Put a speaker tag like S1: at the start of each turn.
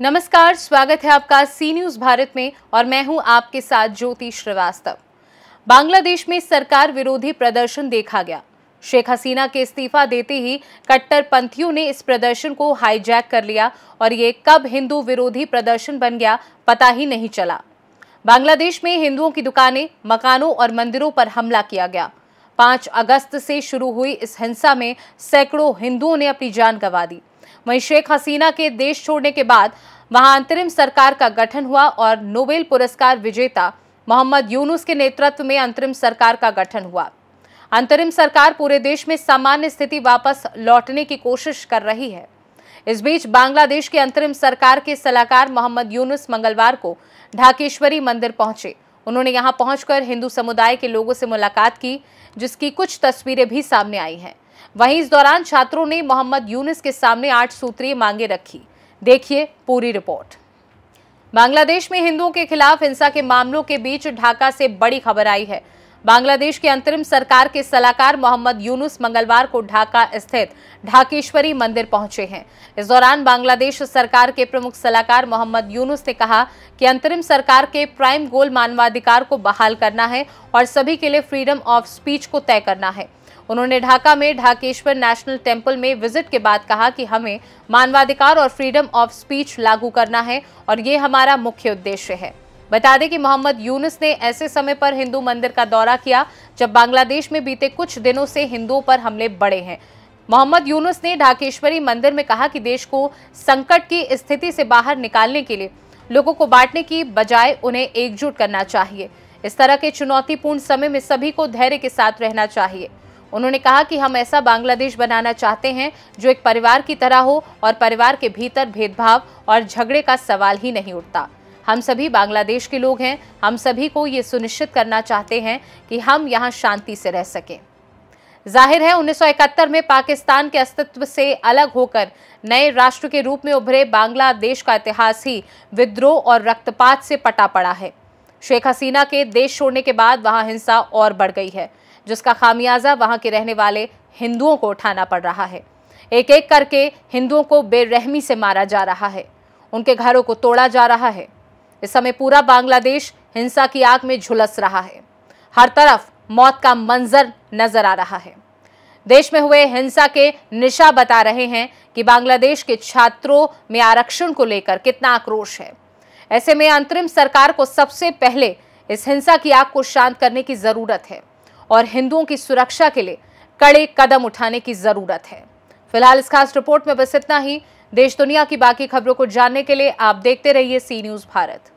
S1: नमस्कार स्वागत है आपका सी न्यूज भारत में और मैं हूं आपके साथ ज्योति श्रीवास्तव बांग्लादेश में सरकार विरोधी प्रदर्शन देखा गया शेख हसीना के इस्तीफा देते ही कट्टर पंथियों ने इस प्रदर्शन को हाईजैक कर लिया और ये कब हिंदू विरोधी प्रदर्शन बन गया पता ही नहीं चला बांग्लादेश में हिंदुओं की दुकानें मकानों और मंदिरों पर हमला किया गया पांच अगस्त से शुरू हुई इस हिंसा में सैकड़ों हिंदुओं ने अपनी जान गंवा दी वहीं शेख हसीना के देश छोड़ने के बाद वहां अंतरिम सरकार का गठन हुआ और नोबेल पुरस्कार विजेता मोहम्मद यूनुस के नेतृत्व में अंतरिम सरकार का गठन हुआ अंतरिम सरकार पूरे देश में सामान्य स्थिति वापस लौटने की कोशिश कर रही है इस बीच बांग्लादेश के अंतरिम सरकार के सलाहकार मोहम्मद यूनुस मंगलवार को ढाकेश्वरी मंदिर पहुंचे उन्होंने यहां पहुंचकर हिंदू समुदाय के लोगों से मुलाकात की जिसकी कुछ तस्वीरें भी सामने आई हैं वहीं इस दौरान छात्रों ने मोहम्मद यूनिस के सामने आठ सूत्रीय मांगे रखी देखिए पूरी रिपोर्ट बांग्लादेश में हिंदुओं के खिलाफ हिंसा के मामलों के बीच ढाका से बड़ी खबर आई है बांग्लादेश के अंतरिम सरकार के सलाहकार मोहम्मद यूनुस मंगलवार को ढाका स्थित ढाकेश्वरी मंदिर पहुंचे हैं इस दौरान बांग्लादेश सरकार के प्रमुख सलाहकार मोहम्मद यूनुस ने कहा कि अंतरिम सरकार के प्राइम गोल मानवाधिकार को बहाल करना है और सभी के लिए फ्रीडम ऑफ स्पीच को तय करना है उन्होंने ढाका में ढाकेश्वर नेशनल टेम्पल में विजिट के बाद कहा कि हमें मानवाधिकार और फ्रीडम ऑफ स्पीच लागू करना है और ये हमारा मुख्य उद्देश्य है बता दें कि मोहम्मद यूनुस ने ऐसे समय पर हिंदू मंदिर का दौरा किया जब बांग्लादेश में बीते कुछ दिनों से हिंदुओं पर हमले बढ़े हैं मोहम्मद यूनुस ने ढाकेश्वरी मंदिर में कहा कि देश को संकट की स्थिति से बाहर निकालने के लिए लोगों को बांटने की बजाय उन्हें एकजुट करना चाहिए इस तरह के चुनौतीपूर्ण समय में सभी को धैर्य के साथ रहना चाहिए उन्होंने कहा कि हम ऐसा बांग्लादेश बनाना चाहते हैं जो एक परिवार की तरह हो और परिवार के भीतर भेदभाव और झगड़े का सवाल ही नहीं उठता हम सभी बांग्लादेश के लोग हैं हम सभी को ये सुनिश्चित करना चाहते हैं कि हम यहाँ शांति से रह सकें जाहिर है 1971 में पाकिस्तान के अस्तित्व से अलग होकर नए राष्ट्र के रूप में उभरे बांग्लादेश का इतिहास ही विद्रोह और रक्तपात से पटा पड़ा है शेख हसीना के देश छोड़ने के बाद वहां हिंसा और बढ़ गई है जिसका खामियाजा वहां के रहने वाले हिंदुओं को उठाना पड़ रहा है एक एक करके हिंदुओं को बेरहमी से मारा जा रहा है उनके घरों को तोड़ा जा रहा है इस समय पूरा बांग्लादेश हिंसा की आग में झुलस रहा है हर तरफ मौत का मंजर नजर आ रहा है देश में हुए हिंसा के निशा बता रहे हैं कि बांग्लादेश के छात्रों में आरक्षण को लेकर कितना आक्रोश है ऐसे में अंतरिम सरकार को सबसे पहले इस हिंसा की आग को शांत करने की जरूरत है और हिंदुओं की सुरक्षा के लिए कड़े कदम उठाने की जरूरत है फिलहाल इस खास रिपोर्ट में बस इतना ही देश दुनिया की बाकी खबरों को जानने के लिए आप देखते रहिए सी न्यूज़ भारत